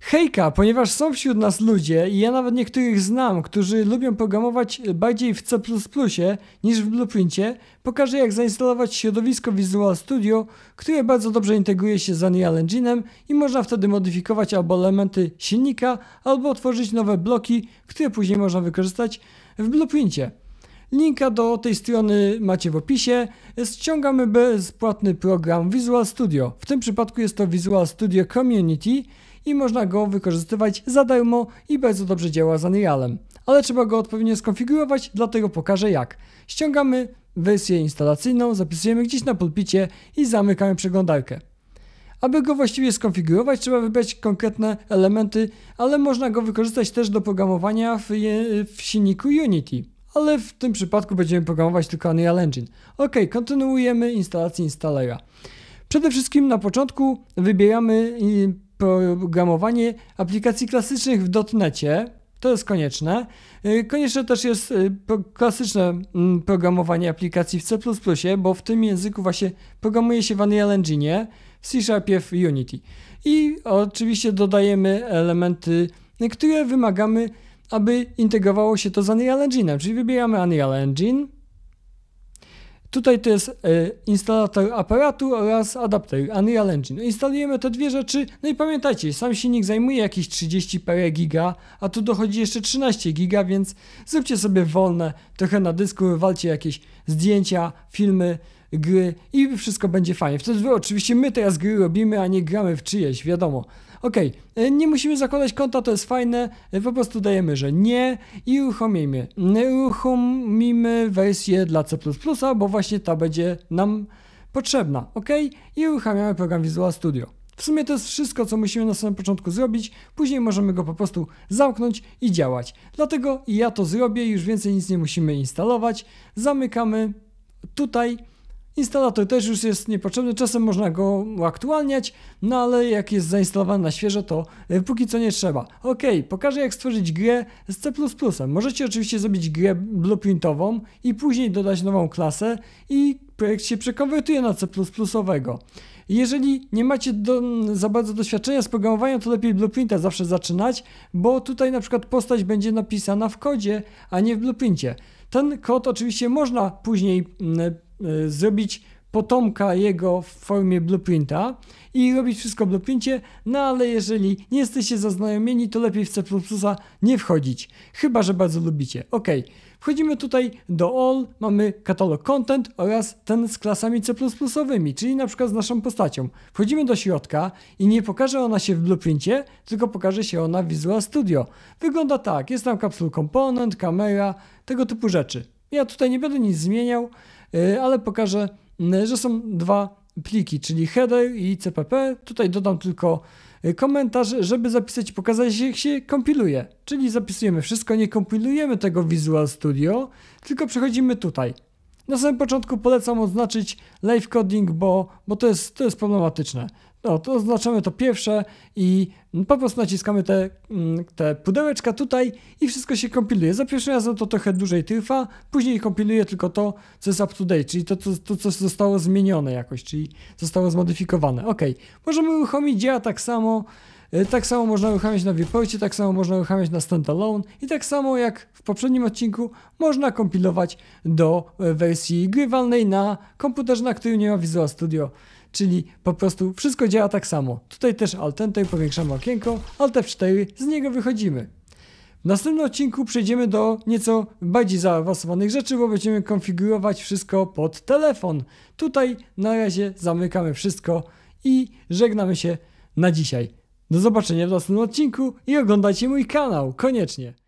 Hejka, ponieważ są wśród nas ludzie i ja nawet niektórych znam, którzy lubią programować bardziej w C++ niż w Blueprincie, pokażę jak zainstalować środowisko Visual Studio, które bardzo dobrze integruje się z Unreal Engine'em i można wtedy modyfikować albo elementy silnika, albo otworzyć nowe bloki, które później można wykorzystać w Blueprincie. Linka do tej strony macie w opisie. Ściągamy bezpłatny program Visual Studio. W tym przypadku jest to Visual Studio Community i można go wykorzystywać za darmo i bardzo dobrze działa z Unrealem. Ale trzeba go odpowiednio skonfigurować, dlatego pokażę jak. Ściągamy wersję instalacyjną, zapisujemy gdzieś na pulpicie i zamykamy przeglądarkę. Aby go właściwie skonfigurować, trzeba wybrać konkretne elementy, ale można go wykorzystać też do programowania w, w silniku Unity. Ale w tym przypadku będziemy programować tylko Unreal Engine. Ok, kontynuujemy instalację instalera. Przede wszystkim na początku wybieramy y, programowanie aplikacji klasycznych w dotnecie. To jest konieczne. Y, konieczne też jest y, klasyczne mm, programowanie aplikacji w C, bo w tym języku właśnie programuje się w Unreal Engine, w C Sharpie, w Unity. I oczywiście dodajemy elementy, y, które wymagamy, aby integrowało się to z Unreal Engine, czyli wybieramy Unreal Engine Tutaj to jest e, instalator aparatu oraz adapter Unreal Engine. Instalujemy te dwie rzeczy, no i pamiętajcie, sam silnik zajmuje jakieś 30 parę giga, a tu dochodzi jeszcze 13 giga, więc zróbcie sobie wolne, trochę na dysku, wywalcie jakieś zdjęcia, filmy, gry i wszystko będzie fajnie. Wtedy oczywiście my teraz gry robimy, a nie gramy w czyjeś, wiadomo ok, e, nie musimy zakładać konta, to jest fajne, e, po prostu dajemy, że nie i uruchomimy, e, uruchomimy wersję dla C++, bo właśnie ta będzie nam potrzebna, ok, i uruchamiamy program Visual Studio. W sumie to jest wszystko, co musimy na samym początku zrobić, później możemy go po prostu zamknąć i działać. Dlatego ja to zrobię, już więcej nic nie musimy instalować, zamykamy tutaj, Instalator też już jest niepotrzebny, czasem można go uaktualniać, no ale jak jest zainstalowany na świeżo, to e, póki co nie trzeba. Ok, pokażę jak stworzyć grę z C++. Możecie oczywiście zrobić grę blueprintową i później dodać nową klasę i projekt się przekonwertuje na C++. Jeżeli nie macie do, za bardzo doświadczenia z programowaniem, to lepiej blueprinta zawsze zaczynać, bo tutaj na przykład postać będzie napisana w kodzie, a nie w blueprincie. Ten kod oczywiście można później mm, E, zrobić potomka jego w formie blueprinta i robić wszystko w blueprincie, no ale jeżeli nie jesteście zaznajomieni, to lepiej w C++ nie wchodzić, chyba że bardzo lubicie. Ok, wchodzimy tutaj do all, mamy katalog content oraz ten z klasami C++, czyli na przykład z naszą postacią. Wchodzimy do środka i nie pokaże ona się w blueprincie, tylko pokaże się ona w Visual Studio. Wygląda tak, jest tam kapsul komponent, kamera, tego typu rzeczy. Ja tutaj nie będę nic zmieniał, E, ale pokażę, że są dwa pliki, czyli header i cpp. Tutaj dodam tylko e, komentarz, żeby zapisać i pokazać, jak się kompiluje. Czyli zapisujemy wszystko, nie kompilujemy tego Visual Studio, tylko przechodzimy tutaj. Na samym początku polecam oznaczyć live coding, bo, bo to, jest, to jest problematyczne. No, to oznaczamy to pierwsze i po prostu naciskamy te, mm, te pudełeczka tutaj i wszystko się kompiluje. Za pierwszym razem to trochę dłużej trwa, później kompiluje tylko to, co jest up to date, czyli to, to, to co zostało zmienione jakoś, czyli zostało zmodyfikowane. Ok, możemy uruchomić działa tak samo. E, tak samo można uruchamiać na viewporcie, tak samo można uruchamiać na standalone i tak samo jak w poprzednim odcinku można kompilować do e, wersji grywalnej na komputerze, na którym nie ma Visual Studio. Czyli po prostu wszystko działa tak samo. Tutaj też Alt Enter, powiększamy okienko, Alt F4, z niego wychodzimy. W następnym odcinku przejdziemy do nieco bardziej zaawansowanych rzeczy, bo będziemy konfigurować wszystko pod telefon. Tutaj na razie zamykamy wszystko i żegnamy się na dzisiaj. Do zobaczenia w następnym odcinku i oglądajcie mój kanał, koniecznie.